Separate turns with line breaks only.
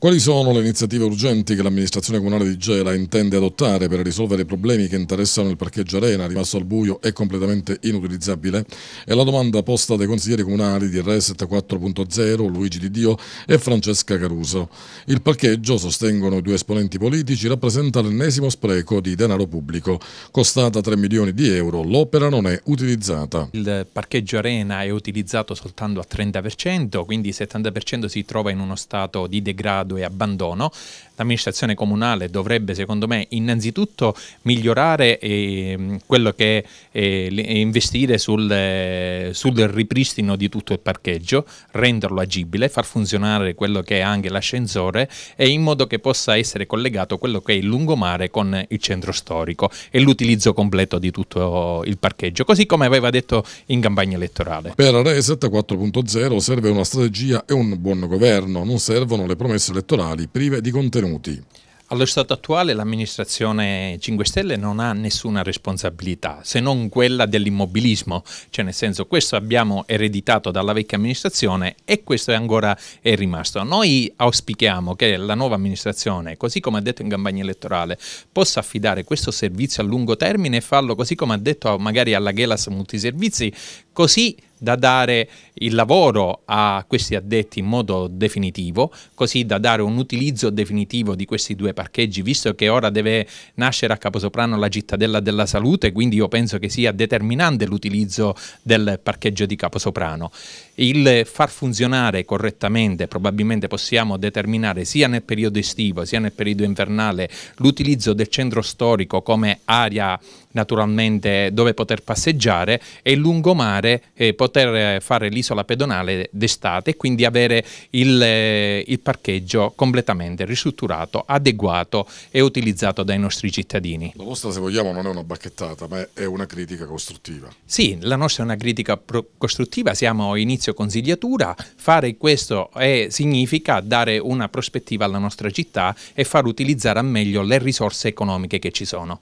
Quali sono le iniziative urgenti che l'amministrazione comunale di Gela intende adottare per risolvere i problemi che interessano il parcheggio Arena, rimasto al buio e completamente inutilizzabile? È la domanda posta dai consiglieri comunali di Reset 4.0, Luigi Di Dio e Francesca Caruso. Il parcheggio, sostengono i due esponenti politici, rappresenta l'ennesimo spreco di denaro pubblico.
Costata 3 milioni di euro, l'opera non è utilizzata. Il parcheggio Arena è utilizzato soltanto al 30%, quindi il 70% si trova in uno stato di degrado e abbandono, l'amministrazione comunale dovrebbe secondo me innanzitutto migliorare eh, quello che è eh, eh, investire sul, eh, sul, ripristino di tutto il parcheggio, renderlo agibile, far funzionare quello che è anche l'ascensore e in modo che possa essere collegato quello che è il lungomare con il centro storico e l'utilizzo completo di tutto il parcheggio, così come aveva detto in campagna elettorale. Per
Reset 4.0 serve una strategia e un buon governo, non servono le promesse
elettorali prive di contenuti contenuti. Allo stato attuale l'amministrazione 5 Stelle non ha nessuna responsabilità se non quella dell'immobilismo, cioè nel senso questo abbiamo ereditato dalla vecchia amministrazione e questo è ancora è rimasto. Noi auspichiamo che la nuova amministrazione, così come ha detto in campagna elettorale, possa affidare questo servizio a lungo termine e farlo così come ha detto magari alla Gelas Multiservizi, così da dare il lavoro a questi addetti in modo definitivo, così da dare un utilizzo definitivo di questi due parcheggi, visto che ora deve nascere a Caposoprano la cittadella della salute, quindi io penso che sia determinante l'utilizzo del parcheggio di Caposoprano. Il far funzionare correttamente probabilmente possiamo determinare sia nel periodo estivo sia nel periodo invernale l'utilizzo del centro storico come area naturalmente dove poter passeggiare e lungomare eh, poter fare l'isola pedonale d'estate e quindi avere il, eh, il parcheggio completamente ristrutturato, adeguato e utilizzato dai nostri cittadini.
La vostra se vogliamo
non è una bacchettata ma è una critica costruttiva. Sì, la nostra è una critica costruttiva, siamo a inizio consigliatura, fare questo è, significa dare una prospettiva alla nostra città e far utilizzare al meglio le risorse economiche che ci sono.